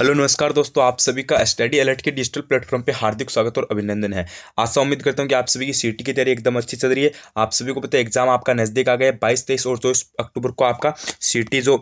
hello नमस्कार दोस्तों आप सभी का स्टडी अलर्ट के डिजिटल प्लेटफॉर्म पे हार्दिक स्वागत और अभिनंदन है आशा उम्मीद करता हूँ कि आप सभी की सीटी की तैयारी एकदम अच्छी चल रही है आप सभी को पता है एग्जाम आपका नज़दीक आ गया है बाईस तेईस और चौबीस अक्टूबर को आपका सीटी जो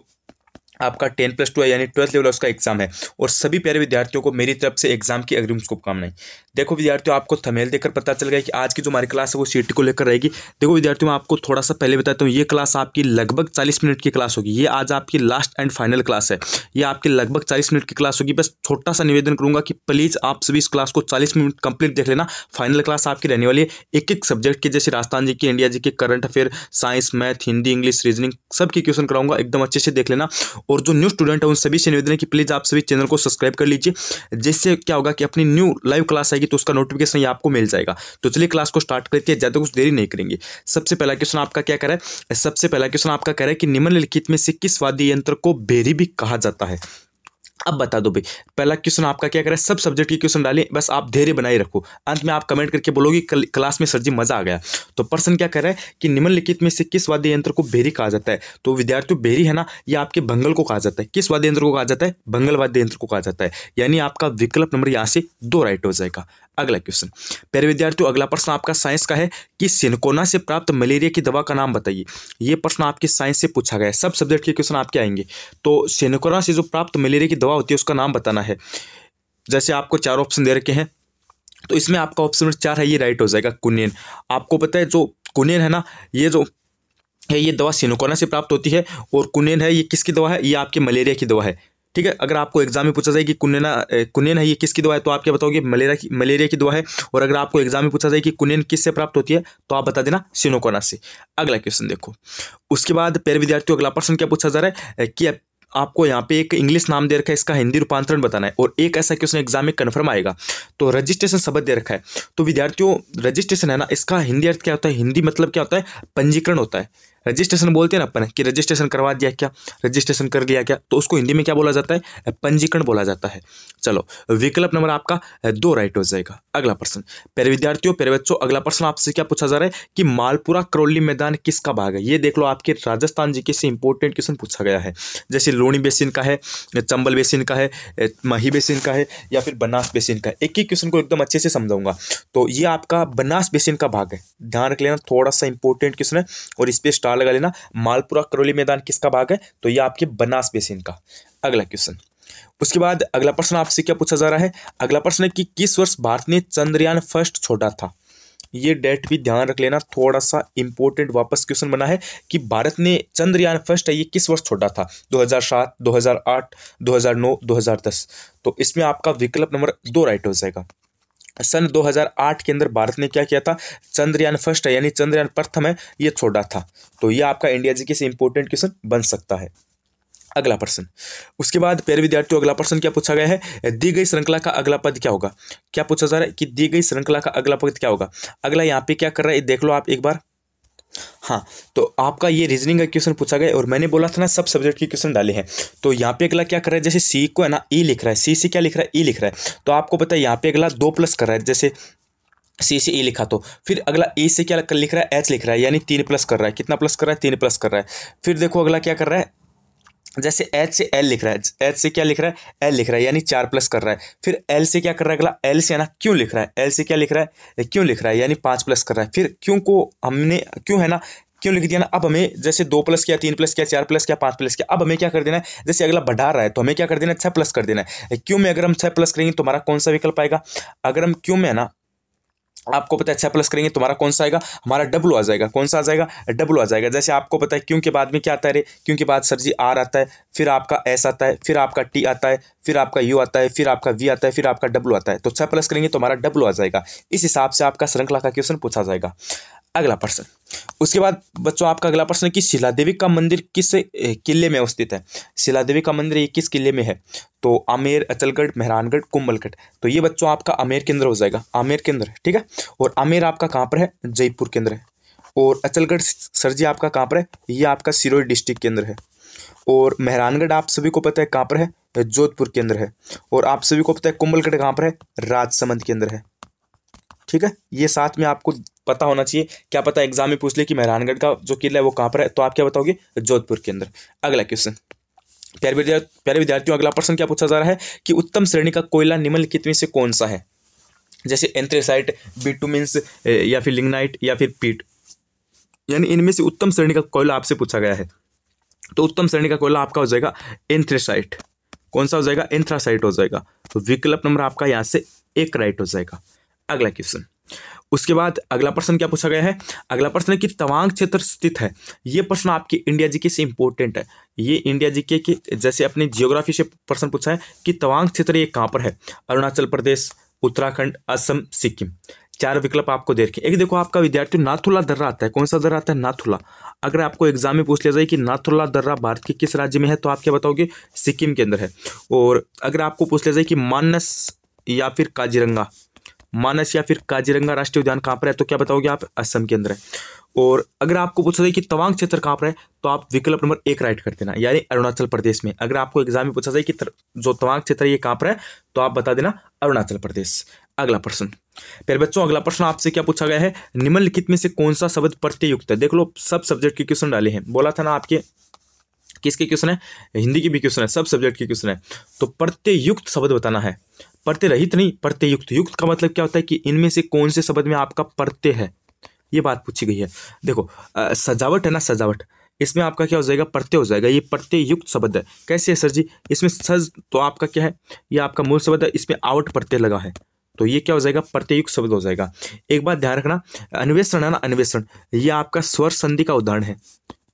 आपका टेन प्लस टू है यानी ट्वेल्थ लेवल उसका एग्जाम है और सभी प्यारे विद्यार्थियों को मेरी तरफ से एग्जाम की अग्रिम शुभकामनाएं देखो विद्यार्थियों आपको थमेल देखकर पता चल गया कि आज की जो हमारी क्लास है वो सीटी को लेकर रहेगी देखो विद्यार्थियों मैं आपको थोड़ा सा पहले बताता हूँ ये क्लास आपकी लगभग चालीस मिनट की क्लास होगी ये आज आपकी लास्ट एंड फाइनल क्लास है ये आपकी लगभग चालीस मिनट की क्लास होगी बस छोटा सा निवेदन करूँगा कि प्लीज़ आप सभी इस क्लास को चालीस मिनट कंप्लीट देख लेना फाइनल क्लास आपकी रहने वाली है एक एक सब्जेक्ट की जैसे राजस्थान जी की India G K current affair science math Hindi English reasoning सबके क्वेश्चन कराऊंगा एकदम अच्छे से देख लेना और जो न्यू स्टूडेंट है उन सभी से निवेदन है कि प्लीज़ आप सभी चैनल को सब्सक्राइब कर लीजिए जिससे क्या होगा कि अपनी न्यू लाइव क्लास आएगी तो उसका नोटिफिकेशन ये आपको मिल जाएगा तो चलिए क्लास को स्टार्ट करके ज़्यादा कुछ देरी नहीं करेंगे सबसे पहला क्वेश्चन आपका क्या करा है सबसे पहला क्वेश्चन आपका करा है कि निम्नलिखित में से किस वाद्य यंत्र को भेरी भी कहा जाता है अब बता दो भाई पहला क्वेश्चन आपका क्या करें सब सब्जेक्ट के क्वेश्चन डालें बस आप धैर्य बनाए रखो अंत में आप कमेंट करके बोलोगे कल, क्लास में सर जी मज़ा आ गया तो पर्सन क्या कर रहा है कि निम्नलिखित में से किस वाद्य यंत्र को बेरी कहा जाता है तो विद्यार्थियों बेरी है ना ये आपके बंगल को कहा जाता है किस वाद्य यंत्र को कहा जाता है बंगल वाद्य यंत्र को कहा जाता है यानी आपका विकल्प नंबर यहाँ से दो राइट हो जाएगा अगला क्वेश्चन प्यारे विद्यार्थियों अगला प्रश्न आपका साइंस का है कि सिनकोना से प्राप्त मलेरिया की दवा का नाम बताइए ये प्रश्न आपके साइंस से पूछा गया है सब सब्जेक्ट के क्वेश्चन आपके आएंगे तो सिनकोना से जो प्राप्त मलेरिया की दवा होती है उसका नाम बताना है जैसे आपको चार ऑप्शन दे रखे हैं तो इसमें आपका ऑप्शन नंबर चार है ये राइट हो जाएगा कुनियन आपको पता है जो कुनियन है ना ये जो है ये दवा सिनोकोना से प्राप्त होती है और कुनियन है ये किसकी दवा है ये आपकी मलेरिया की दवा है ठीक है अगर आपको एग्जाम में पूछा जाए कि कुनेना कुनेन है ये किसकी दवा है तो आप क्या बताओगे मलेरिया की मलेरिया की दवा है और अगर आपको एग्जाम में पूछा जाए कि कुनेन किससे प्राप्त होती है तो आप बता देना सिनोकोना से अगला क्वेश्चन देखो उसके बाद पैर विद्यार्थियों अगला प्रश्न क्या पूछा जा रहा है कि आपको यहाँ पे एक इंग्लिश नाम दे रखा है इसका हिंदी रूपांतरण बताना है और एक ऐसा क्वेश्चन एग्जाम में कन्फर्म आएगा तो रजिस्ट्रेशन शब्द दे रखा है तो विद्यार्थियों रजिस्ट्रेशन है ना इसका हिंदी अर्थ क्या होता है हिंदी मतलब क्या होता है पंजीकरण होता है रजिस्ट्रेशन बोलते हैं ना अपन कि रजिस्ट्रेशन करवा दिया क्या रजिस्ट्रेशन कर लिया क्या तो उसको हिंदी में क्या बोला जाता है पंजीकरण बोला जाता है चलो विकल्प नंबर आपका दो राइट हो जाएगा अगला प्रश्न प्यारे विद्यार्थियों प्यारे बच्चों अगला प्रश्न आपसे क्या पूछा जा रहा है कि मालपुरा करौली मैदान किसका भाग है ये देख लो आपके राजस्थान जी के से इंपॉर्टेंट क्वेश्चन पूछा गया है जैसे लोणी बेसिन का है चंबल बेसिन का है माही बेसिन का है या फिर बनास बेसिन का एक ही क्वेश्चन को एकदम अच्छे से समझाऊंगा तो ये आपका बनास बेसिन का भाग है ध्यान रख लेना थोड़ा सा इंपॉर्टेंट क्वेश्चन है और इस पर स्टार्ट पता लगा लेना मालपुरा करौली मैदान किसका भाग है तो ये आपके बनास बेसिन का अगला क्वेश्चन उसके बाद अगला प्रश्न आपसे क्या पूछा जा रहा है अगला प्रश्न है कि किस वर्ष भारत ने चंद्रयान फर्स्ट छोड़ा था ये डेट भी ध्यान रख लेना थोड़ा सा इंपॉर्टेंट वापस क्वेश्चन बना है कि भारत ने चंद्रयान फर्स्ट है ये किस वर्ष छोड़ा था 2007, 2008, 2009, 2010 तो इसमें आपका विकल्प नंबर दो राइट हो जाएगा सन 2008 के अंदर भारत ने क्या किया था चंद्रयान फर्स्ट है यानी चंद्रयान प्रथम है ये छोड़ा था तो ये आपका इंडिया जी से इंपॉर्टेंट क्वेश्चन बन सकता है अगला प्रश्न उसके बाद प्यारे विद्यार्थियों अगला प्रश्न क्या पूछा गया है दी गई श्रृंखला का अगला पद क्या होगा क्या पूछा जा रहा है कि दी गई श्रृंखला का अगला पद क्या होगा अगला यहाँ पे क्या कर रहा है देख लो आप एक बार हाँ तो आपका ये रीजनिंग का क्वेश्चन पूछा गया और मैंने बोला था ना सब सब्जेक्ट के क्वेश्चन डाले हैं तो यहाँ पे अगला क्या कर रहा है जैसे सी को है ना ई e लिख रहा है सी से क्या लिख रहा है ई e लिख रहा है तो आपको पता है यहाँ पे अगला दो प्लस कर रहा है जैसे सी से ए e लिखा तो फिर अगला ए से क्या लिख रहा है एच लिख रहा है यानी तीन प्लस कर रहा है कितना प्लस कर रहा है तीन प्लस कर रहा है फिर देखो अगला क्या कर रहा है जैसे एच से एल लिख रहा है एच से क्या लिख रहा है एल लिख रहा है यानी चार प्लस कर रहा है फिर एल से क्या कर रहा है अगला एल से है ना क्यों लिख रहा है एल से क्या लिख रहा है क्यों लिख रहा है यानी पाँच प्लस कर रहा है फिर क्यों को हमने क्यों है ना क्यों लिख दिया ना अब हमें जैसे दो प्लस किया तीन प्लस किया चार प्लस किया पाँच प्लस किया अब हमें क्या कर देना है जैसे अगला बढ़ा रहा है तो हमें क्या कर देना है छः प्लस कर देना है क्यों में अगर हम छः प्लस करेंगे तो हमारा कौन सा विकल्प आएगा अगर हम क्यों में है ना आपको पता है छः प्लस करेंगे तुम्हारा कौन सा आएगा हमारा डब्लू आ जाएगा कौन सा आ जाएगा डब्लू आ जाएगा जैसे आपको पता है क्यों के बाद में क्या आता है रे क्यों के बाद सर जी आर आता है फिर आपका एस आता है फिर आपका टी आता है फिर आपका यू आता है फिर आपका वी आता है फिर आपका डब्लू आता है तो छः प्लस करेंगे तो हमारा डब्लू आ जाएगा इस हिसाब से आपका श्रृंखला का क्वेश्चन पूछा जाएगा अगला प्रश्न उसके बाद बच्चों आपका अगला प्रश्न है कि शिला देवी का मंदिर किस किले में अवस्थित है शिला देवी का मंदिर ये किस किले में है तो आमेर अचलगढ़ मेहरानगढ़ कुंबलगढ़ तो ये बच्चों आपका आमेर केंद्र हो जाएगा आमेर केंद्र ठीक है और आमेर आपका कहाँ पर है जयपुर केंद्र है और अचलगढ़ सर जी आपका कहाँ पर है ये आपका सिरोही डिस्ट्रिक्ट केंद्र है और मेहरानगढ़ आप सभी को पता है कहाँ पर है जोधपुर केंद्र है और आप सभी को पता है कुंबलगढ़ कहाँ पर है राजसमंद केंद्र है ठीक है ये साथ में आपको पता होना चाहिए क्या पता एग्जाम में पूछ ले कि मेहरानगढ़ का जो किला है वो कहाँ पर है तो आप क्या बताओगे जोधपुर के अंदर अगला क्वेश्चन प्यारे विद्यार्थी प्यारे विद्यार्थियों अगला प्रश्न क्या पूछा जा रहा है कि उत्तम श्रेणी का कोयला निम्नलिखित में से कौन सा है जैसे एंथ्रेसाइट बिटुमिन्स या फिर लिंगनाइट या फिर पीट यानी इनमें से उत्तम श्रेणी का कोयला आपसे पूछा गया है तो उत्तम श्रेणी का कोयला आपका हो जाएगा एंथ्रेसाइट कौन सा हो जाएगा एंथ्रासाइट हो जाएगा तो विकल्प नंबर आपका यहाँ से एक राइट हो जाएगा अगला क्वेश्चन उसके बाद अगला प्रश्न क्या पूछा गया है अगला प्रश्न है कि तवांग क्षेत्र स्थित है ये प्रश्न आपके इंडिया जीके से इंपॉर्टेंट है ये इंडिया जीके के जैसे अपने जियोग्राफी से प्रश्न पूछा है कि तवांग क्षेत्र ये कहाँ पर है अरुणाचल प्रदेश उत्तराखंड असम सिक्किम चार विकल्प आपको दे रखे एक देखो आपका विद्यार्थी नाथुला दर्रा आता है कौन सा दर्रा आता है नाथुला अगर आपको एग्जाम में पूछ लिया जाए कि नाथुला दर्रा भारत के किस राज्य में है तो आप क्या बताओगे सिक्किम के अंदर है और अगर आपको पूछ लिया जाए कि मानस या फिर काजीरंगा मानस या फिर काजीरंगा राष्ट्रीय उद्यान कहाँ पर है तो क्या बताओगे आप असम के अंदर है और अगर आपको पूछा जाए कि तवांग क्षेत्र कहाँ पर है तो आप विकल्प नंबर एक राइट कर देना यानी अरुणाचल प्रदेश में अगर आपको एग्जाम में पूछा जाए कि तर, जो तवांग क्षेत्र है ये कहाँ पर है तो आप बता देना अरुणाचल प्रदेश अगला प्रश्न प्यारे बच्चों अगला प्रश्न आपसे क्या पूछा गया है निम्नलिखित में से कौन सा शब्द प्रत्ययुक्त है देख लो सब सब्जेक्ट के क्वेश्चन डाले हैं बोला था ना आपके किसके क्वेश्चन है हिंदी के भी क्वेश्चन है सब सब्जेक्ट के क्वेश्चन है तो प्रत्ययुक्त शब्द बताना है प्रत्यय रहित नहीं प्रत्ययुक्त युक्त का मतलब क्या होता है कि इनमें से कौन से शब्द में आपका प्रत्यय है ये बात पूछी गई है देखो सजावट है ना सजावट इसमें आपका क्या हो जाएगा प्रत्यय हो जाएगा ये प्रत्यय युक्त शब्द है कैसे है सर जी इसमें सज तो आपका क्या है ये आपका मूल शब्द है इसमें आउट प्रत्यय लगा है तो ये क्या हो जाएगा प्रत्ययुक्त शब्द हो जाएगा एक बात ध्यान रखना अन्वेषण है ना अन्वेषण ये आपका स्वर संधि का उदाहरण है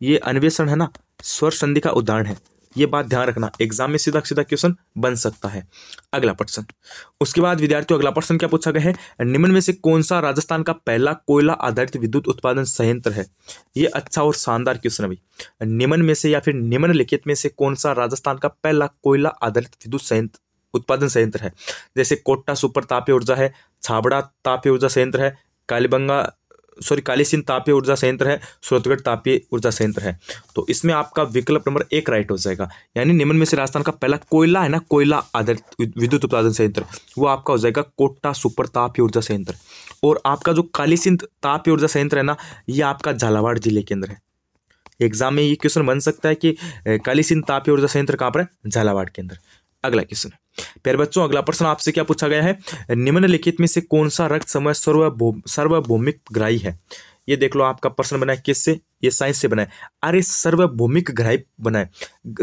ये अन्वेषण है ना स्वर संधि का उदाहरण है ये बात ध्यान रखना एग्जाम में सीधा सीधा क्वेश्चन बन सकता है अगला प्रश्न उसके बाद विद्यार्थियों अगला प्रश्न क्या पूछा गया है निम्न में से कौन सा राजस्थान का पहला कोयला आधारित विद्युत उत्पादन संयंत्र है ये अच्छा और शानदार क्वेश्चन है भाई निम्न में से या फिर लिखित में से कौन सा राजस्थान का पहला कोयला आधारित विद्युत संयंत्र उत्पादन संयंत्र है जैसे कोटा सुपर तापीय ऊर्जा है छाबड़ा तापीय ऊर्जा संयंत्र है कालीबंगा सॉरी काली सिंध तापीय ऊर्जा संयंत्र है सूरतगढ़ तापीय ऊर्जा संयंत्र है तो इसमें आपका विकल्प नंबर एक राइट हो जाएगा यानी निम्न में से राजस्थान का पहला कोयला है ना कोयला आधारित विद्युत उत्पादन संयंत्र वो आपका हो जाएगा कोटा सुपर तापीय ऊर्जा संयंत्र और आपका जो काली सिंध तापीय ऊर्जा संयंत्र है ना ये आपका झालावाड़ जिले के अंदर है एग्जाम में ये क्वेश्चन बन सकता है कि काली सिंध तापीय ऊर्जा संयंत्र कहाँ पर है झालावाड़ के अंदर अगला क्वेश्चन है प्यारे बच्चों अगला प्रश्न आपसे क्या पूछा गया है निम्नलिखित में से कौन सा रक्त समय सर्व सर्वभौमिक ग्राही है ये देख लो आपका प्रश्न बना है किससे ये साइंस से बना है अरे सर्वभौमिक ग्राही बना है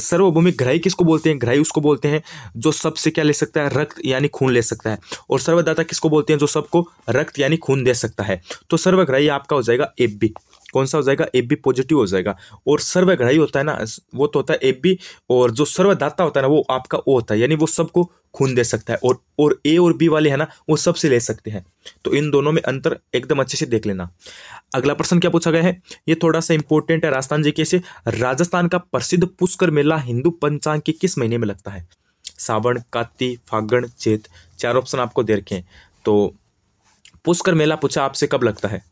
सर्वभौमिक ग्राही किसको बोलते हैं ग्राही उसको बोलते हैं जो सबसे क्या ले सकता है रक्त यानी खून ले सकता है और सर्वदाता किसको बोलते हैं जो सबको रक्त यानी खून दे सकता है तो सर्वग्राही आपका हो जाएगा ए बी कौन सा हो जाएगा ए बी पॉजिटिव हो जाएगा और सर्वग्राही होता है ना वो तो होता है ए बी और जो सर्वदाता होता है ना वो आपका ओ होता है यानी वो सबको खून दे सकता है और और ए और बी वाले है ना वो सबसे ले सकते हैं तो इन दोनों में अंतर एकदम अच्छे से देख लेना अगला प्रश्न क्या पूछा गया है ये थोड़ा सा इंपॉर्टेंट है राजस्थान जी से राजस्थान का प्रसिद्ध पुष्कर मेला हिंदू पंचांग के किस महीने में लगता है सावण काति फागण चेत चार ऑप्शन आपको दे रखे हैं तो पुष्कर मेला पूछा आपसे कब लगता है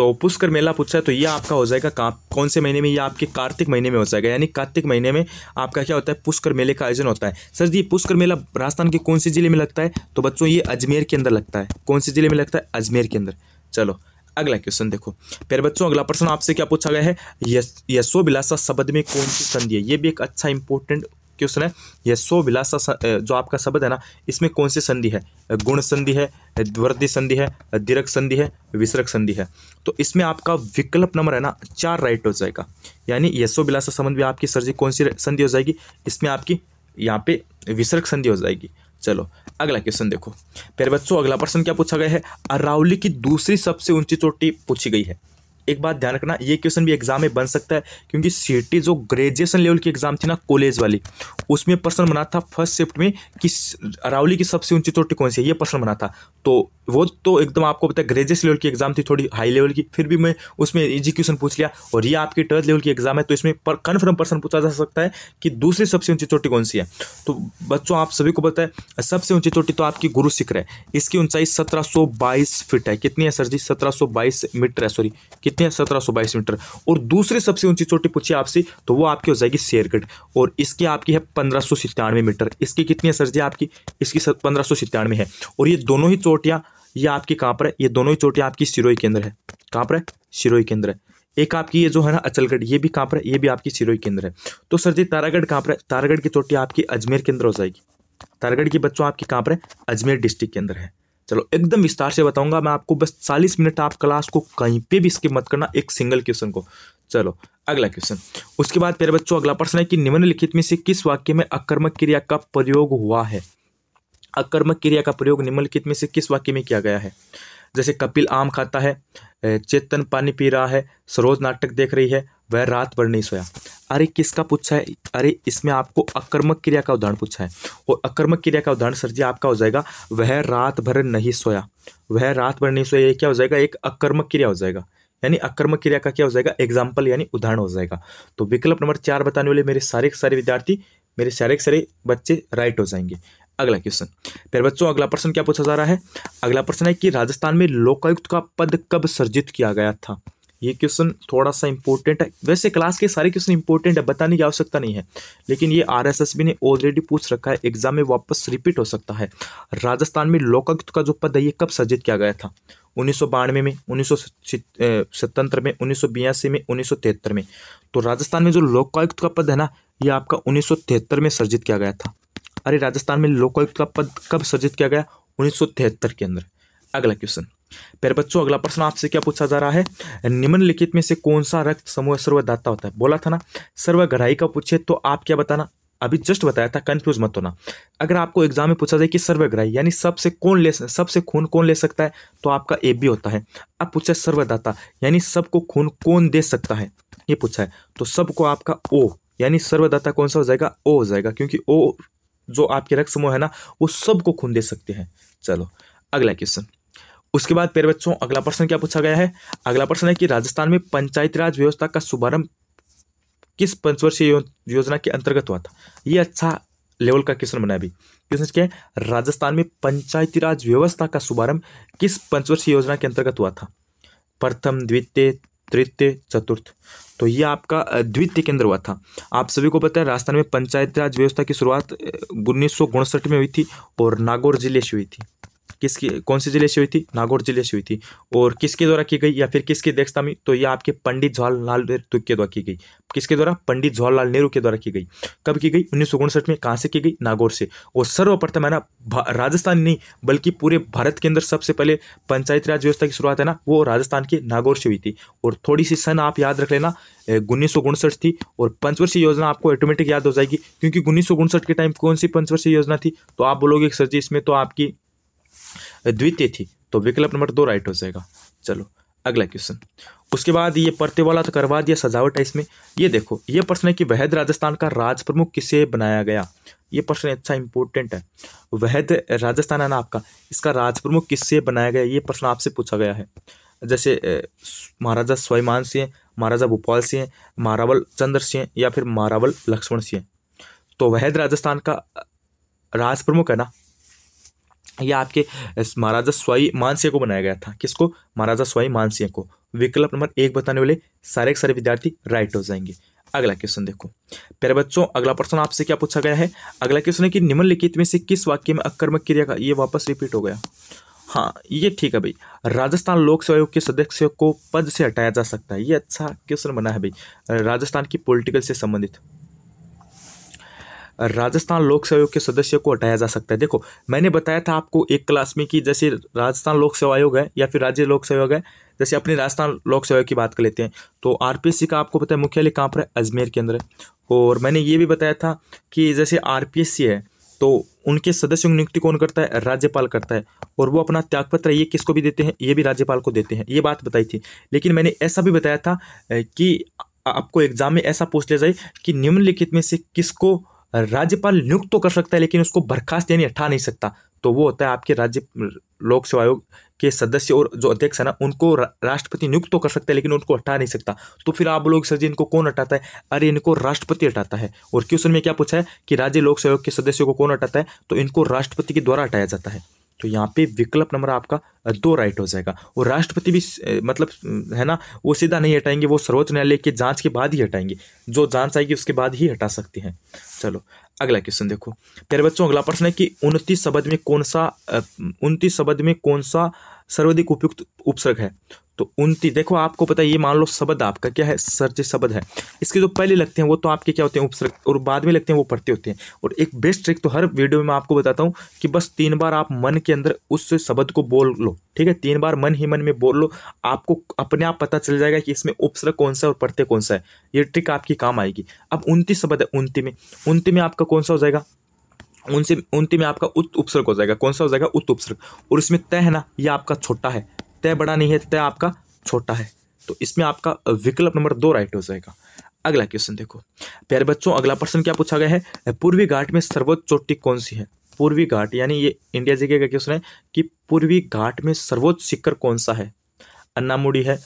तो पुष्कर मेला पूछा है तो ये आपका हो जाएगा का कौन से महीने में ये आपके कार्तिक महीने में हो जाएगा यानी कार्तिक महीने में आपका क्या होता है पुष्कर मेले का आयोजन होता है सर जी पुष्कर मेला राजस्थान के कौन से ज़िले में लगता है तो बच्चों ये अजमेर के अंदर लगता है कौन से ज़िले में लगता है अजमेर के अंदर चलो अगला क्वेश्चन देखो फिर बच्चों अगला प्रश्न आपसे क्या पूछा गया है यशो बिलासा शब्द में कौन सी संधि है ये भी एक अच्छा इंपॉर्टेंट क्वेश्चन है यह सो विलासा जो आपका शब्द है ना इसमें कौन सी संधि है गुण संधि है वर्दी संधि है दीर्घ संधि है विसरक संधि है तो इसमें आपका विकल्प नंबर है ना चार राइट हो जाएगा यानी यशो विलासा संबंध में आपकी सर्जी कौन सी संधि हो जाएगी इसमें आपकी यहाँ पे विसर्ग संधि हो जाएगी चलो अगला क्वेश्चन देखो प्यारे बच्चों अगला प्रश्न क्या पूछा गया है अरावली की दूसरी सबसे ऊंची चोटी पूछी गई है एक बात ध्यान रखना ये क्वेश्चन भी एग्जाम में बन सकता है क्योंकि सी e जो ग्रेजुएशन लेवल की एग्जाम थी ना कॉलेज वाली उसमें प्रश्न बना था फर्स्ट शिफ्ट में कि अरावली की सबसे ऊंची चोटी कौन सी है ये प्रश्न बना था तो वो तो एकदम आपको पता है ग्रेजुएशन लेवल की एग्जाम थी थोड़ी हाई लेवल की फिर भी मैं उसमें इजी क्वेश्चन पूछ लिया और ये आपकी ट्वेल्थ लेवल की एग्जाम है तो इसमें पर कन्फर्म प्रश्न पूछा जा सकता है कि दूसरी सबसे ऊंची चोटी कौन सी है तो बच्चों आप सभी को पता है सबसे ऊंची चोटी तो आपकी गुरु शिखर है इसकी ऊंचाई सत्रह फीट है कितनी है सर जी सत्रह मीटर है सॉरी कितनी कितने हैं सत्रह सौ बाईस मीटर और दूसरी सबसे ऊंची चोटी पूछी आपसे तो वो आपकी हो जाएगी शेरगढ़ और इसकी आपकी है पंद्रह सौ सत्तानवे मीटर इसकी कितनी है सर जी आपकी इसकी पंद्रह सौ सत्तानवे है और ये दोनों ही चोटियाँ ये आपकी कहाँ पर है ये दोनों ही चोटियाँ आपकी सिरोही केंद्र है कहाँ पर है सिरोही केंद्र है एक आपकी ये जो है ना अचलगढ़ ये भी कहाँ पर है ये भी आपकी सिरोही केंद्र है तो सर जी तारागढ़ कहाँ पर है तारागढ़ की चोटी आपकी अजमेर केंद्र हो जाएगी तारागढ़ की बच्चों आपकी कहाँ पर है अजमेर डिस्ट्रिक्ट के अंदर है चलो एकदम विस्तार से बताऊंगा मैं आपको बस चालीस मिनट आप क्लास को कहीं पे भी स्किप मत करना एक सिंगल क्वेश्चन को चलो अगला क्वेश्चन उसके बाद मेरे बच्चों अगला प्रश्न है कि निम्नलिखित में से किस वाक्य में अकर्मक क्रिया का प्रयोग हुआ है अकर्मक क्रिया का प्रयोग निम्नलिखित में से किस वाक्य में किया गया है जैसे कपिल आम खाता है चेतन पानी पी रहा है सरोज नाटक देख रही है वह रात भर नहीं सोया अरे किसका पूछा है अरे इसमें आपको अकर्मक क्रिया का उदाहरण पूछा है और अकर्मक क्रिया का उदाहरण सर जी आपका हो जाएगा वह रात भर नहीं सोया वह रात भर नहीं सोया ये क्या हो जाएगा एक अकर्मक क्रिया हो जाएगा यानी अकर्मक क्रिया का क्या हो जाएगा एग्जाम्पल यानी उदाहरण हो जाएगा तो विकल्प नंबर चार बताने वाले मेरे सारे सारे विद्यार्थी मेरे सारे सारे बच्चे राइट हो जाएंगे अगला क्वेश्चन फिर बच्चों अगला प्रश्न क्या पूछा जा रहा है अगला प्रश्न है कि राजस्थान में लोकायुक्त का पद कब सर्जित किया गया था ये क्वेश्चन थोड़ा सा इंपॉर्टेंट है वैसे क्लास के सारे क्वेश्चन इंपॉर्टेंट है बताने की आवश्यकता नहीं है लेकिन ये आर ने ऑलरेडी पूछ रखा है एग्जाम में वापस रिपीट हो सकता है राजस्थान में लोकायुक्त का जो पद है ये कब सर्जित किया गया था उन्नीस में उन्नीस में उन्नीस में उन्नीस में तो राजस्थान में जो लोकायुक्त का पद है ना ये आपका उन्नीस में सर्जित किया गया था अरे राजस्थान में लोकायुक्त का पद कब सर्जित किया गया उन्नीस के अंदर अगला क्वेश्चन प्यारे बच्चों अगला प्रश्न आपसे क्या पूछा जा रहा है निम्नलिखित में से कौन सा रक्त समूह सर्वदाता होता है बोला था ना सर्वग्राही का पूछे तो आप क्या बताना अभी जस्ट बताया था कंफ्यूज मत होना अगर आपको एग्जाम में पूछा जाए कि सर्वग्राही यानी सबसे कौन ले सबसे खून कौन ले सकता है तो आपका ए भी होता है अब पूछा सर्वदाता यानी सबको खून कौन दे सकता है ये पूछा है तो सबको आपका ओ यानी सर्वदाता कौन सा हो जाएगा ओ हो जाएगा क्योंकि ओ जो आपके रक्त समूह है ना वो सबको खून दे सकते हैं चलो अगला क्वेश्चन उसके बाद प्यारे बच्चों अगला प्रश्न क्या पूछा गया है अगला प्रश्न है कि राजस्थान में पंचायती राज व्यवस्था का शुभारंभ किस पंचवर्षीय योजना के अंतर्गत हुआ था ये अच्छा लेवल का क्वेश्चन बना अभी क्वेश्चन क्या है राजस्थान में पंचायती राज व्यवस्था का शुभारंभ किस पंचवर्षीय योजना के अंतर्गत हुआ था प्रथम द्वितीय तृतीय चतुर्थ तो ये आपका द्वितीय केंद्र हुआ था आप सभी को पता है राजस्थान में पंचायती राज व्यवस्था की शुरुआत उन्नीस में हुई थी और नागौर जिले से हुई थी किसकी कौन सी जिले से हुई थी नागौर जिले से हुई थी और किसके द्वारा की गई या फिर किसकी अध्यक्षता में तो ये आपके पंडित जवाहरलाल नेहरू के द्वारा की गई किसके द्वारा पंडित जवाहरलाल नेहरू के द्वारा की गई कब की गई उन्नीस में कहाँ से की गई नागौर से और सर्वप्रथम है ना राजस्थान नहीं बल्कि पूरे भारत के अंदर सबसे पहले पंचायत राज व्यवस्था की शुरुआत है ना वो राजस्थान के नागौर से हुई थी और थोड़ी सी सन आप याद रख लेना उन्नीस सौ उनसठ थी और पंचवर्षीय योजना आपको ऑटोमेटिक याद हो जाएगी क्योंकि उन्नीस सौ के टाइम कौन सी पंचवर्षीय योजना थी तो आप बोलोगे सर जी इसमें तो आपकी द्वितीय थी तो विकल्प नंबर दो राइट हो जाएगा चलो अगला क्वेश्चन उसके बाद ये पढ़ते वाला तो करवा दिया सजावट है इसमें ये देखो ये प्रश्न है कि वहद राजस्थान का राज प्रमुख किसे बनाया गया ये प्रश्न अच्छा इंपॉर्टेंट है वहद राजस्थान है ना आपका इसका राज प्रमुख किससे बनाया गया ये प्रश्न आपसे पूछा गया है जैसे महाराजा स्वयमान सिंह महाराजा भोपाल सिंह मारावल चंद्र सिंह या फिर मारावल लक्ष्मण सिंह तो वहद राजस्थान का राज प्रमुख है ना यह आपके महाराजा स्वाई मानसिंह को बनाया गया था किसको महाराजा स्वाई मानसिंह को विकल्प नंबर एक बताने वाले सारे सारे विद्यार्थी राइट हो जाएंगे अगला क्वेश्चन देखो प्यारे बच्चों अगला प्रश्न आपसे क्या पूछा गया है अगला क्वेश्चन है कि निम्नलिखित में से किस वाक्य में अक्रमक क्रिया का ये वापस रिपीट हो गया हाँ ये ठीक है भाई राजस्थान लोक सेवा आयोग के सदस्य को पद से हटाया जा सकता है ये अच्छा क्वेश्चन बना है भाई राजस्थान की पॉलिटिकल से संबंधित राजस्थान लोक सेवा आयोग के सदस्य को हटाया जा सकता है देखो मैंने बताया था आपको एक क्लास में कि जैसे राजस्थान लोक सेवा आयोग है या फिर राज्य लोक सेवा आयोग है जैसे अपने राजस्थान लोक सेवा की बात कर लेते हैं तो आरपीएससी का आपको पता है मुख्यालय कहाँ पर है अजमेर के अंदर और मैंने ये भी बताया था कि जैसे आर है तो उनके सदस्यों की नियुक्ति कौन करता है राज्यपाल करता है और वो अपना त्यागपत्र ये किसको भी देते हैं ये भी राज्यपाल को देते हैं ये बात बताई थी लेकिन मैंने ऐसा भी बताया था कि आपको एग्जाम में ऐसा पूछ लिया जाए कि निम्नलिखित में से किसको राज्यपाल नियुक्त तो कर सकता है लेकिन उसको बर्खास्त यानी हटा नहीं सकता तो वो होता है आपके राज्य लोक सेवा आयोग के सदस्य और जो अध्यक्ष है ना उनको राष्ट्रपति नियुक्त तो कर सकते हैं लेकिन उनको हटा नहीं सकता तो फिर आप लोग सर जी इनको कौन हटाता है अरे इनको राष्ट्रपति हटाता है और क्वेश्चन में क्या पूछा है कि राज्य लोक सेवा आयोग के सदस्यों को कौन हटाता है तो इनको राष्ट्रपति के द्वारा हटाया जाता है तो यहाँ पे विकल्प नंबर आपका दो राइट हो जाएगा और राष्ट्रपति भी मतलब है ना वो सीधा नहीं हटाएंगे वो सर्वोच्च न्यायालय के जांच के बाद ही हटाएंगे जो जांच आएगी उसके बाद ही हटा सकते हैं चलो अगला क्वेश्चन देखो तेरे बच्चों अगला प्रश्न है कि उनतीस शब्द में कौन सा उनतीस शब्द में कौन सा सर्वाधिक उपयुक्त उपसर्ग है तो उनतीस देखो आपको पता है ये मान लो शब्द आपका क्या है सर्च शब्द है इसके जो पहले लगते हैं वो तो आपके क्या होते हैं उपसर्ग और बाद में लगते हैं वो पढ़ते होते हैं और एक बेस्ट ट्रिक तो हर वीडियो में आपको बताता हूँ कि बस तीन बार आप मन के अंदर उस शब्द को बोल लो ठीक है तीन बार मन ही मन में बोल लो आपको अपने आप पता चल जाएगा कि इसमें उपसर्ग कौन सा है और पढ़ते कौन सा है ये ट्रिक आपकी काम आएगी अब उनतीस शब्द है उनती में उनती में आपका कौन सा हो जाएगा उनसे उनती में आपका उत उपसर्ग हो जाएगा कौन सा हो जाएगा उत उपसर्ग और इसमें तय है ना ये आपका छोटा है तय बड़ा नहीं है तय आपका छोटा है तो इसमें आपका विकल्प नंबर दो राइट हो जाएगा अगला क्वेश्चन देखो प्यारे बच्चों अगला प्रश्न क्या पूछा गया है पूर्वी घाट में सर्वोच्च चोटी कौन सी है पूर्वी घाट यानी ये इंडिया जी का क्वेश्चन है कि पूर्वी घाट में सर्वोच्च शिखर कौन सा है अन्नामुड़ी है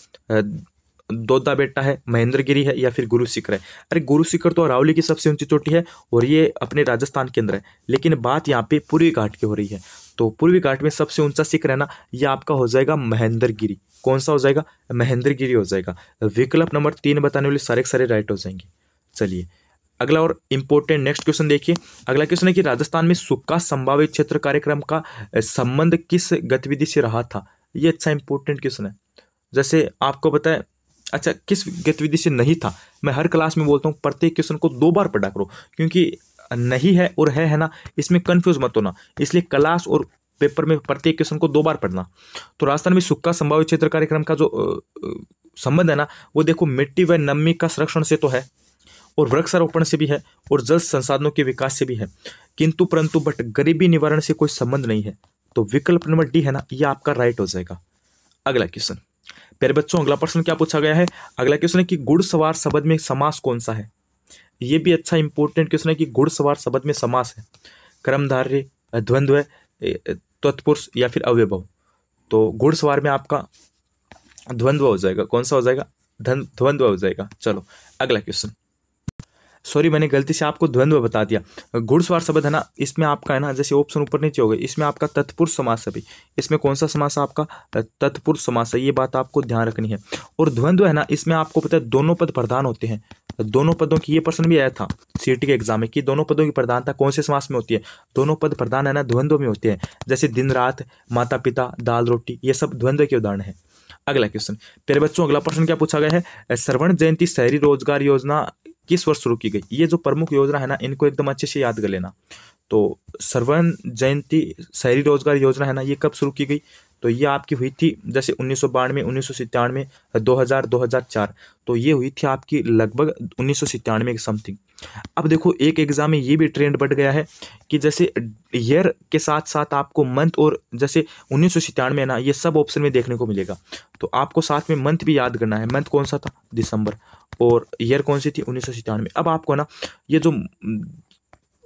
दोदा बेटा है महेंद्रगिरी है या फिर गुरु शिखर है अरे गुरु शिखर तो अरावली की सबसे ऊंची चोटी है और ये अपने राजस्थान के अंदर है लेकिन बात यहाँ पे पूर्वी घाट की हो रही है तो पूर्वी घाट में सबसे ऊंचा शिखर है ना ये आपका हो जाएगा महेंद्रगिरी कौन सा हो जाएगा महेंद्रगिरी हो जाएगा विकल्प नंबर तीन बताने वाले सारे सारे राइट हो जाएंगे चलिए अगला और इम्पोर्टेंट नेक्स्ट क्वेश्चन देखिए अगला क्वेश्चन है कि राजस्थान में सुक्का संभावित क्षेत्र कार्यक्रम का संबंध किस गतिविधि से रहा था ये अच्छा इंपॉर्टेंट क्वेश्चन है जैसे आपको पता है अच्छा किस गतिविधि से नहीं था मैं हर क्लास में बोलता हूँ प्रत्येक क्वेश्चन को दो बार पढ़ा करो क्योंकि नहीं है और है है ना इसमें कंफ्यूज मत होना इसलिए क्लास और पेपर में प्रत्येक क्वेश्चन को दो बार पढ़ना तो राजस्थान में सुक्का संभावित क्षेत्र कार्यक्रम का जो संबंध है ना वो देखो मिट्टी व नमी का संरक्षण से तो है और वृक्षारोपण से भी है और जल संसाधनों के विकास से भी है किंतु परंतु बट गरीबी निवारण से कोई संबंध नहीं है तो विकल्प नंबर डी है ना ये आपका राइट हो जाएगा अगला क्वेश्चन प्यारे बच्चों अगला प्रश्न क्या पूछा गया है अगला क्वेश्चन है कि गुड़सवार शब्द में समास कौन सा है ये भी अच्छा इंपॉर्टेंट क्वेश्चन है कि घुड़सवार शब्द में समास है क्रमधार्य द्वंद्व तत्पुरुष या फिर अव्यभव तो घुड़सवार में आपका द्वंद्व हो जाएगा कौन सा हो जाएगा ध्वंद्व हो जाएगा चलो अगला क्वेश्चन सॉरी मैंने गलती से आपको द्वंद्व बता दिया घुड़सवार शब्द है ना इसमें आपका है ना जैसे ऑप्शन ऊपर नीचे हो गए इसमें आपका तत्पुरुष समास है भी इसमें कौन सा समास आपका तत्पुरुष समास है ये बात आपको ध्यान रखनी है और द्वंद्व है ना इसमें आपको पता है दोनों पद प्रधान होते हैं दोनों पदों की ये प्रश्न भी आया था सी के एग्जाम में कि दोनों पदों की प्रधानता कौन से समास में होती है दोनों पद प्रधान है ना द्वंद्व में होते हैं जैसे दिन रात माता पिता दाल रोटी ये सब द्वंद्व के उदाहरण है अगला क्वेश्चन प्यारे बच्चों अगला प्रश्न क्या पूछा गया है श्रवण जयंती शहरी रोजगार योजना किस वर्ष शुरू की गई ये जो प्रमुख योजना है ना इनको एकदम अच्छे से याद कर लेना तो सर्वन जयंती शहरी रोजगार योजना है ना ये कब शुरू की गई तो ये आपकी हुई थी जैसे उन्नीस सौ बानवे उन्नीस सौ सितानवे दो हज़ार दो हज़ार चार तो ये हुई थी आपकी लगभग उन्नीस सौ सितानवे के समथिंग अब देखो एक एग्ज़ाम में ये भी ट्रेंड बढ़ गया है कि जैसे ईयर के साथ साथ आपको मंथ और जैसे उन्नीस सौ सितानवे ना ये सब ऑप्शन में देखने को मिलेगा तो आपको साथ में मंथ भी याद करना है मंथ कौन सा था दिसंबर और ईयर कौन सी थी उन्नीस सौ सितानवे अब आपको ना ये जो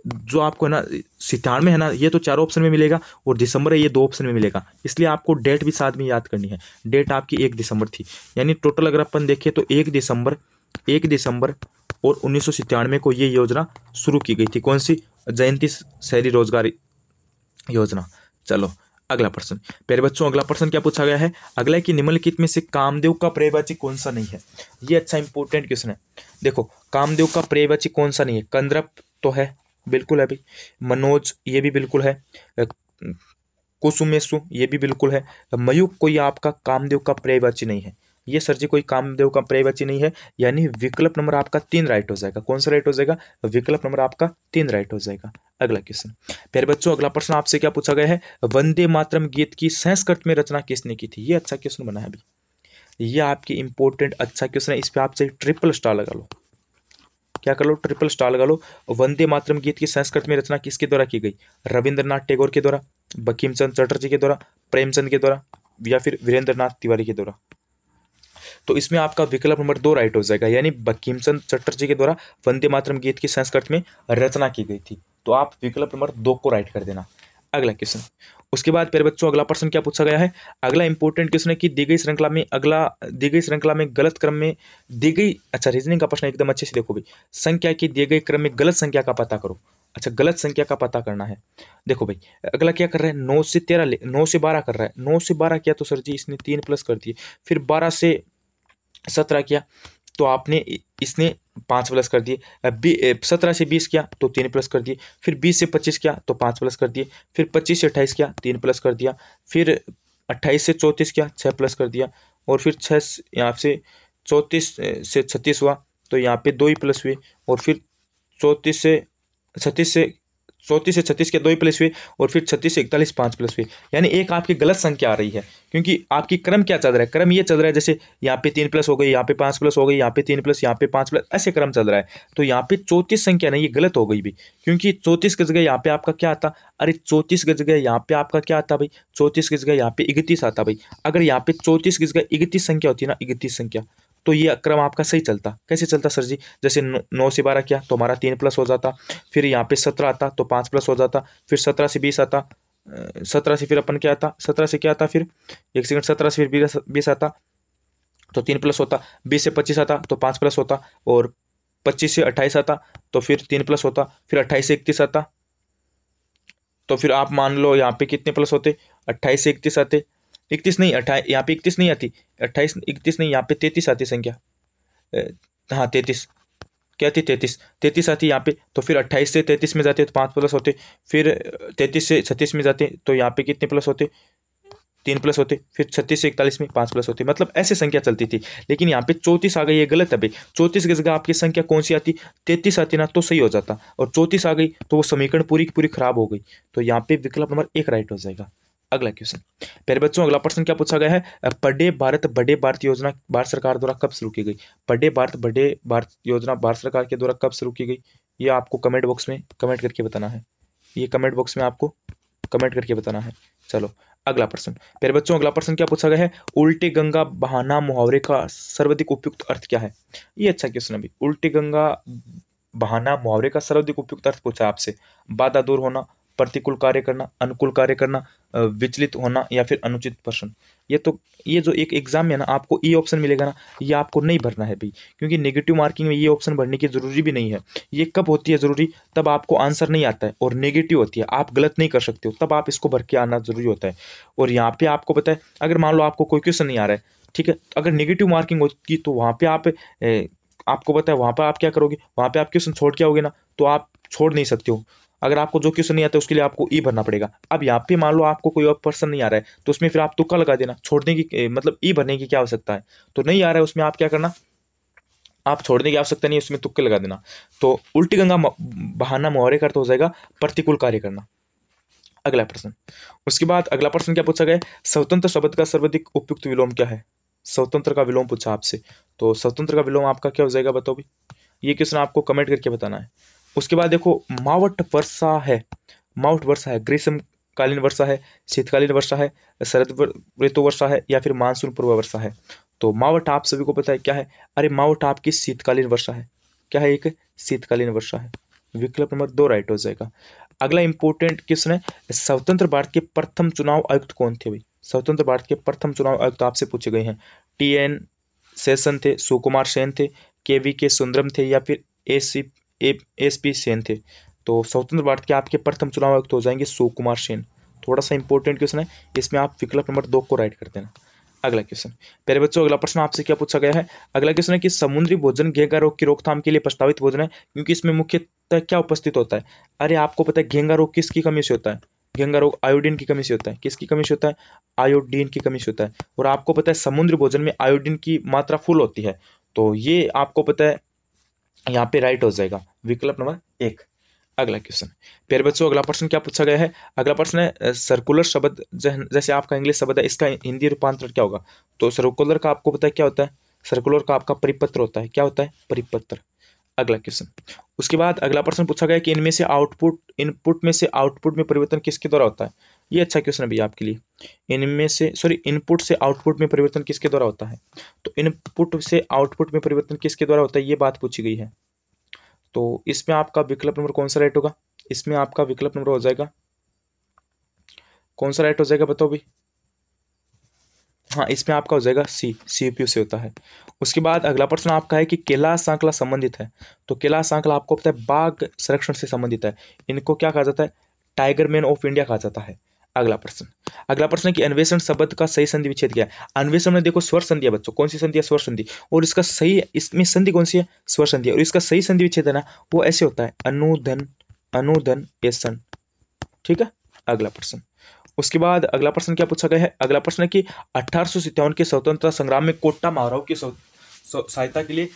जो आपको है ना सितार में है ना ये तो चार ऑप्शन में मिलेगा और दिसंबर है ये दो ऑप्शन में मिलेगा इसलिए आपको डेट भी साथ में याद करनी है डेट आपकी एक दिसंबर थी यानी टोटल अगर अपन देखें तो एक दिसंबर एक दिसंबर और उन्नीस को ये योजना शुरू की गई थी कौन सी जयंती शहरी रोजगार योजना चलो अगला प्रश्न प्यारे बच्चों अगला प्रश्न क्या पूछा गया है अगला कि निम्नलिखित में से कामदेव का प्रेवाची कौन सा नहीं है ये अच्छा इंपॉर्टेंट क्वेश्चन है देखो कामदेव का प्रेवाची कौन सा नहीं है कंद्रप तो है बिल्कुल है भाई मनोज ये भी बिल्कुल है कुसुमेशु ये भी बिल्कुल है मयूक कोई आपका कामदेव का पर्यायवाची नहीं है ये सर जी कोई कामदेव का पर्यायवाची नहीं है यानी विकल्प नंबर आपका तीन राइट हो जाएगा कौन सा राइट हो जाएगा विकल्प नंबर आपका तीन राइट हो जाएगा अगला क्वेश्चन प्यारे बच्चों अगला प्रश्न आपसे क्या पूछा गया है वंदे मातरम गीत की संस्कृत में रचना किसने की थी ये अच्छा क्वेश्चन बना है अभी ये आपकी इंपॉर्टेंट अच्छा क्वेश्चन है इस पर आपसे ट्रिपल स्टार लगा लो क्या कर लो ट्रिपल स्टार लगा लो वंदे मातरम गीत की संस्कृत में रचना किसके द्वारा की गई रविंद्रनाथ टैगोर के द्वारा बकीमचंद चटर्जी के द्वारा प्रेमचंद के द्वारा या फिर वीरेंद्रनाथ तिवारी के द्वारा तो इसमें आपका विकल्प नंबर दो राइट हो जाएगा यानी बकीमचंद चटर्जी के द्वारा वंदे मातरम गीत की संस्कृत में रचना की गई थी तो आप विकल्प नंबर दो को राइट कर देना अगला क्वेश्चन उसके बाद प्यारे बच्चों अगला प्रश्न क्या पूछा गया है अगला इंपॉर्टेंट क्वेश्चन है कि दी गई श्रृंखला में अगला दी गई श्रृंखला में गलत क्रम में दी गई अच्छा रीजनिंग का प्रश्न एकदम अच्छे से देखो भाई संख्या की दिए गए क्रम में गलत संख्या का पता करो अच्छा गलत संख्या का पता करना है देखो भाई अगला क्या कर रहा है नौ से तेरह नौ से बारह कर रहा है नौ से बारह किया तो सर जी इसने तीन प्लस कर दिए फिर बारह से सत्रह किया तो आपने इसने पाँच प्लस कर दिए बी सत्रह से बीस किया तो तीन प्लस कर दिए फिर बीस से पच्चीस किया तो पाँच प्लस कर दिए फिर पच्चीस से अट्ठाईस किया तीन प्लस कर दिया फिर अट्ठाईस से चौंतीस किया छः प्लस कर दिया और फिर छः यहाँ से चौंतीस से छत्तीस हुआ तो यहाँ पे दो ही प्लस हुए और फिर चौंतीस से छत्तीस से चौंतीस से छत्तीस के दो ही प्लस हुए और फिर छत्तीस से इकतालीस पाँच प्लस हुए यानी एक आपकी गलत संख्या आ रही है क्योंकि आपकी क्रम क्या चल रहा है क्रम ये चल रहा है जैसे यहाँ पे तीन प्लस हो गई यहाँ पे पाँच प्लस हो गई यहाँ पे तीन प्लस यहाँ पे पाँच प्लस ऐसे क्रम चल रहा है तो यहाँ पे चौंतीस संख्या नहीं ये गलत हो गई भी क्योंकि चौंतीस की जगह यहाँ पे आपका क्या आता अरे चौंतीस की जगह यहाँ पे आपका क्या आता भाई चौंतीस की जगह यहाँ पे इकतीस आता भाई अगर यहाँ पे चौंतीस की जगह इकतीस संख्या होती है ना इकतीस संख्या तो ये क्रम आपका सही चलता कैसे चलता सर जी जैसे नौ, से बारह किया तो हमारा तीन प्लस हो जाता फिर यहाँ पे सत्रह आता तो पाँच प्लस हो जाता फिर सत्रह से बीस आता सत्रह से फिर अपन क्या आता सत्रह से क्या आता फिर एक सेकंड सत्रह से फिर बीस बीस आता तो तीन प्लस होता बीस से पच्चीस आता तो पाँच प्लस होता और पच्चीस से अट्ठाईस आता तो फिर तीन प्लस होता फिर अट्ठाईस से इकतीस आता तो फिर आप मान लो यहाँ पे कितने प्लस होते अट्ठाईस से इकतीस आते इकतीस नहीं अट्ठाईस यहाँ पे इकतीस नहीं आती अट्ठाईस इकतीस नहीं यहाँ पे तैतीस आती संख्या हाँ तैतीस क्या थी तैतीस तैतीस आती यहाँ पे तो फिर अट्ठाईस से तैतीस में जाते तो पाँच प्लस होते फिर तैतीस से छत्तीस में जाते तो यहाँ पे कितने प्लस होते तीन प्लस होते फिर छत्तीस से इकतालीस में पाँच प्लस होते मतलब ऐसे संख्या चलती थी लेकिन यहाँ पे चौंतीस आ गई ये गलत है भाई चौंतीस की जगह आपकी संख्या कौन सी आती तैतीस आती ना तो सही हो जाता और चौंतीस आ गई तो वो समीकरण पूरी की पूरी खराब हो गई तो यहाँ पे विकल्प नंबर एक राइट हो जाएगा अगला क्वेश्चन प्यारे बच्चों अगला प्रश्न क्या पूछा गया है बड़े भारत बड़े भारत योजना भारत सरकार द्वारा कब शुरू की गई बड़े भारत बड़े भारत योजना भारत सरकार के द्वारा कब शुरू की गई ये आपको कमेंट बॉक्स में कमेंट करके बताना है ये कमेंट बॉक्स में आपको कमेंट करके बताना है चलो अगला प्रश्न प्यारे बच्चों अगला प्रश्न क्या पूछा गया है उल्टे गंगा बहाना मुहावरे का सर्वाधिक उपयुक्त अर्थ क्या है ये अच्छा क्वेश्चन अभी उल्टे गंगा बहाना मुहावरे का सर्वाधिक उपयुक्त अर्थ पूछा आपसे बाधा दूर होना प्रतिकूल कार्य करना अनुकूल कार्य करना विचलित होना या फिर अनुचित प्रश्न ये तो ये जो एक एग्जाम में ना आपको ये e ऑप्शन मिलेगा ना ये आपको नहीं भरना है भाई क्योंकि नेगेटिव मार्किंग में ये e ऑप्शन भरने की जरूरी भी नहीं है ये कब होती है ज़रूरी तब आपको आंसर नहीं आता है और नेगेटिव होती है आप गलत नहीं कर सकते हो तब आप इसको भर के आना जरूरी होता है और यहाँ पे आपको पता है अगर मान लो आपको कोई क्वेश्चन नहीं आ रहा है ठीक है तो अगर नेगेटिव मार्किंग होगी तो वहाँ पे आप आपको पता है वहाँ पर आप क्या करोगे वहाँ पर आप क्वेश्चन छोड़ के आओगे ना तो आप छोड़ नहीं सकते हो अगर आपको जो क्वेश्चन नहीं आता उसके लिए आपको ई e भरना पड़ेगा अब यहाँ पे मान लो आपको कोई और पर्सन नहीं आ रहा है तो उसमें फिर आप तुक्का लगा देना छोड़ने की मतलब ई e भरने की क्या आवश्यकता है तो नहीं आ रहा है उसमें आप क्या करना आप छोड़ने की आवश्यकता नहीं उसमें तुक्के लगा देना तो उल्टी गंगा बहाना मुहरे कर तो हो जाएगा प्रतिकूल कार्य करना अगला प्रश्न उसके बाद अगला प्रश्न क्या पूछा गया स्वतंत्र शब्द का सर्वाधिक उपयुक्त विलोम क्या है स्वतंत्र का विलोम पूछा आपसे तो स्वतंत्र का विलोम आपका क्या हो जाएगा बताओ भी ये क्वेश्चन आपको कमेंट करके बताना है उसके बाद देखो मावट वर्षा है मावट वर्षा है ग्रीष्म कालीन वर्षा है शीतकालीन वर्षा है शरद ऋतु वर्षा है या फिर मानसून पूर्व वर्षा है तो मावट आप सभी को पता है क्या है अरे मावट आपकी शीतकालीन वर्षा है क्या है एक शीतकालीन वर्षा है विकल्प नंबर दो राइट हो जाएगा अगला इंपोर्टेंट क्वेश्चन है स्वतंत्र भारत के प्रथम चुनाव आयुक्त कौन थे भाई स्वतंत्र भारत के प्रथम चुनाव आयुक्त आपसे पूछे गए हैं टी एन सेशन थे सुकुमार सेन थे के वी के सुंदरम थे या फिर A C A S P Sen थे तो स्वतंत्र भारत के आपके प्रथम चुनाव आयुक्त हो जाएंगे सो कुमार सेन थोड़ा सा इंपॉर्टेंट क्वेश्चन है इसमें आप विकल्प नंबर दो को राइट कर देना अगला क्वेश्चन प्यारे बच्चों अगला प्रश्न आपसे क्या पूछा गया है अगला क्वेश्चन है कि समुद्री भोजन घेंगा रोग की रोकथाम के लिए प्रस्तावित भोजन है क्योंकि इसमें मुख्यतः क्या उपस्थित होता है अरे आपको पता है घेंगा रोग किसकी कमी से होता है घेंगा रोग आयोडीन की कमी से होता है किसकी कमी से होता है आयोडीन की कमी से होता है और आपको पता है समुद्री भोजन में आयोडीन की मात्रा फुल होती है तो ये आपको पता है यहाँ पे राइट हो जाएगा विकल्प नंबर एक अगला क्वेश्चन प्यारे बच्चों अगला प्रश्न क्या पूछा गया है अगला प्रश्न है सर्कुलर शब्द जैसे आपका इंग्लिश शब्द है इसका हिंदी रूपांतरण क्या होगा तो सर्कुलर का आपको पता है क्या होता है सर्कुलर का आपका परिपत्र होता है क्या होता है परिपत्र अगला क्वेश्चन उसके बाद अगला प्रश्न पूछा गया कि इनमें से आउटपुट इनपुट में से आउटपुट में परिवर्तन किसके द्वारा होता है ये अच्छा क्वेश्चन है भैया आपके लिए इनमें से सॉरी इनपुट से आउटपुट में परिवर्तन किसके द्वारा होता है तो इनपुट से आउटपुट में परिवर्तन किसके द्वारा होता है ये बात पूछी गई है तो इसमें आपका विकल्प नंबर कौन सा राइट होगा इसमें आपका विकल्प नंबर हो जाएगा कौन सा राइट हो जाएगा बताओ भाई हाँ इसमें आपका हो जाएगा सी सी पी से होता है उसके बाद अगला प्रश्न आपका है कि केला सांकला संबंधित है तो केला सांकला आपको पता है बाघ संरक्षण से संबंधित है इनको क्या कहा जाता है टाइगर मैन ऑफ इंडिया कहा जाता है अगला प्रश्न अगला प्रश्न है कि अन्वेषण शब्द का सही संधि विच्छेद क्या है अन्वेषण में देखो स्वर संधि है बच्चों कौन सी संधि है स्वर संधि और इसका सही इसमें संधि कौन सी है स्वर संधि और इसका सही संधि विच्छेद है ना वो ऐसे होता है अनुधन अनुधन एसन ठीक है अगला प्रश्न उसके बाद अगला प्रश्न क्या पूछा गया है अगला प्रश्न है कि अठारह के स्वतंत्रता संग्राम में कोट्टा महाराव की सहायता के लिए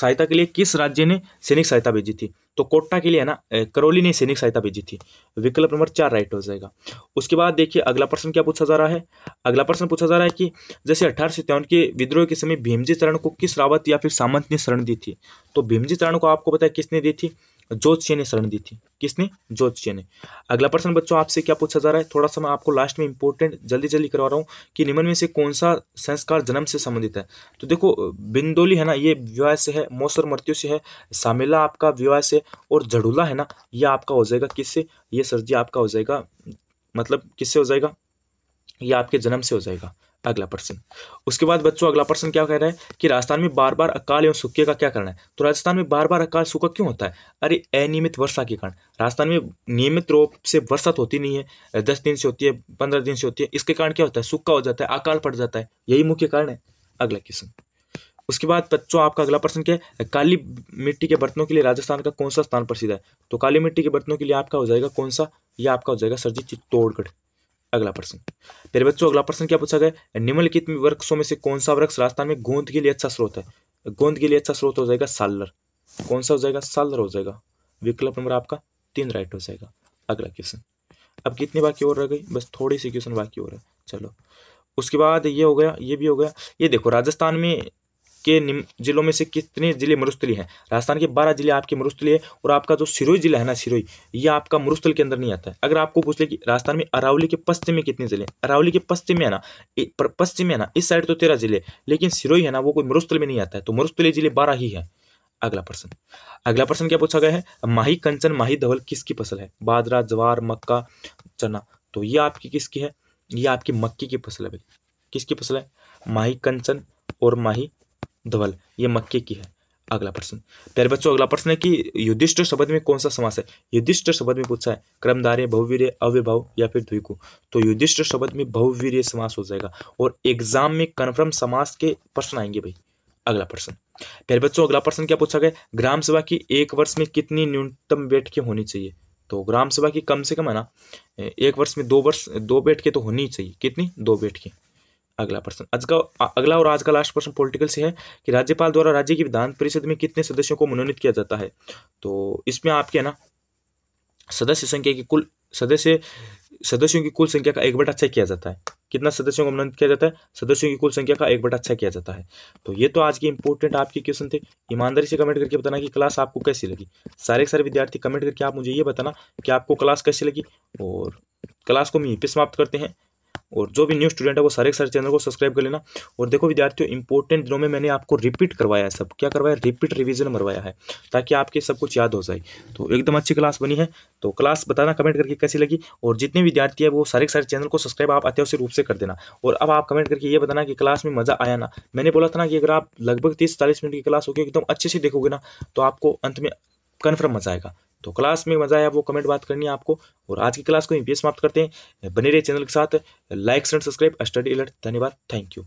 सहायता के लिए किस राज्य ने सैनिक सहायता भेजी थी तो कोटा के लिए है ना करौली ने सैनिक सहायता भेजी थी विकल्प नंबर चार राइट हो जाएगा उसके बाद देखिए अगला प्रश्न क्या पूछा जा रहा है अगला प्रश्न पूछा जा रहा है कि जैसे अठारह सौ तिरवन के विद्रोह के समय भीमजी चरण को किस रावत या फिर सामंत ने शरण दी थी तो भीमजी चरण को आपको बताया किसने दी थी जोतशीय ने शरण दी थी किसने जोतशीय ने अगला प्रश्न बच्चों आपसे क्या पूछा जा रहा है थोड़ा सा मैं आपको लास्ट में इंपॉर्टेंट जल्दी जल्दी करवा रहा हूँ कि निम्न में से कौन सा संस्कार जन्म से संबंधित है तो देखो बिंदोली है ना ये विवाह से है मौसर मृत्यु से है सामेला आपका विवाह से और झड़ूला है ना ये आपका हो जाएगा किससे ये सर जी आपका हो जाएगा मतलब किससे हो जाएगा ये आपके जन्म से हो जाएगा अगला प्रश्न उसके बाद बच्चों अगला प्रश्न क्या कह रहा है कि राजस्थान में बार बार अकाल एवं सूखे का क्या करना है तो राजस्थान में बार बार अकाल सूखा क्यों होता है अरे अनियमित वर्षा के कारण राजस्थान में नियमित रूप से बरसात होती नहीं है दस दिन से होती है पंद्रह दिन से होती है इसके कारण क्या होता है सूखा हो जाता है अकाल पड़ जाता है यही मुख्य कारण है अगला क्वेश्चन उसके बाद बच्चों आपका अगला प्रश्न क्या है काली मिट्टी के बर्तनों के लिए राजस्थान का कौन सा स्थान प्रसिद्ध है तो काली मिट्टी के बर्तनों के लिए आपका हो जाएगा कौन सा यह आपका हो जाएगा सर जी चित्तौड़गढ़ अगला प्रश्न तेरे बच्चों अगला प्रश्न क्या पूछा गया निम्नलिखित वृक्षों में से कौन सा वृक्ष राजस्थान में गोंद के लिए अच्छा स्रोत है गोंद के लिए अच्छा स्रोत हो जाएगा सालर कौन सा हो जाएगा सालर हो जाएगा विकल्प नंबर आपका तीन राइट हो जाएगा अगला क्वेश्चन अब कितनी बाकी और रह गई बस थोड़ी सी क्वेश्चन बाकी और है चलो उसके बाद ये हो गया ये भी हो गया ये देखो राजस्थान में के निम जिलों में से कितने जिले मरुस्थली हैं राजस्थान के बारह जिले आपके मरुस्थली है और आपका जो सिरोही जिला है ना सिरोही ये आपका मरुस्थल के अंदर नहीं आता है अगर आपको पूछ ले कि राजस्थान में अरावली के पश्चिम में कितने जिले अरावली के पश्चिम में है ना पश्चिम में है ना इस साइड तो तेरह जिले लेकिन सिरोही है ना वो कोई मरुस्थल में नहीं आता है तो मरुस्थली जिले बारह ही है अगला प्रश्न अगला प्रश्न क्या पूछा गया है माही कंचन माही धवल किसकी फसल है बाजरा ज्वार मक्का चना तो ये आपकी किसकी है ये आपकी मक्की की फसल है भाई किसकी फसल है माही कंचन और माही धवल ये मक्के की है अगला प्रश्न प्यारे बच्चों अगला प्रश्न है कि युधिष्ठ शब्द में कौन सा समास है युधिष्ठ शब्द में पूछा है क्रमधार्य बहुवीर्य अव्यभाव या फिर द्विकु तो युधिष्ठ शब्द में बहुवीर समास हो जाएगा और एग्जाम में कन्फर्म समास के प्रश्न आएंगे भाई अगला प्रश्न प्यारे बच्चों अगला प्रश्न क्या पूछा गया ग्राम सभा की एक वर्ष में कितनी न्यूनतम वेट की होनी चाहिए तो ग्राम सभा की कम से कम है ना एक वर्ष में दो वर्ष दो बैठकें तो होनी चाहिए कितनी दो बैठकें अगला प्रश्न आज का अगला और आज का लास्ट प्रश्न पॉलिटिकल से है कि राज्यपाल द्वारा राज्य की विधान परिषद में कितने सदस्यों को मनोनीत किया जाता है तो इसमें आपके ना सदस्य संख्या की कुल सदस्य सदस्यों की कुल संख्या का एक बटा छः किया जाता है कितना सदस्यों को मनोनीत किया जाता है सदस्यों की कुल संख्या का एक बटा छः किया जाता है तो ये तो आज के इंपॉर्टेंट आपके क्वेश्चन थे ईमानदारी से कमेंट करके बताना कि क्लास आपको कैसी लगी सारे सारे विद्यार्थी कमेंट करके आप मुझे ये बताना कि आपको क्लास कैसी लगी और क्लास को हम यहीं पर समाप्त करते हैं और जो भी न्यू स्टूडेंट है वो सारे सारे चैनल को सब्सक्राइब कर लेना और देखो विद्यार्थियों इंपॉर्टेंट दिनों में मैंने आपको रिपीट करवाया है सब क्या करवाया रिपीट रिविजन मरवाया है ताकि आपके सब कुछ याद हो जाए तो एकदम अच्छी क्लास बनी है तो क्लास बताना कमेंट करके कैसी लगी और जितने विद्यार्थी है वो सारे सारे चैनल को सब्सक्राइब आप अत्यावश्यक रूप से कर देना और अब आप कमेंट करके ये बताना कि क्लास में मज़ा आया ना मैंने बोला था ना कि अगर आप लगभग तीस चालीस मिनट की क्लास होगी एकदम अच्छे से देखोगे ना तो आपको अंत में कन्फर्म मजा आएगा तो क्लास में मजा आया वो कमेंट बात करनी है आपको और आज की क्लास को यहीं पे समाप्त करते हैं बने रहे चैनल के साथ लाइक सब्सक्राइब स्टडी अलर्ट धन्यवाद थैंक यू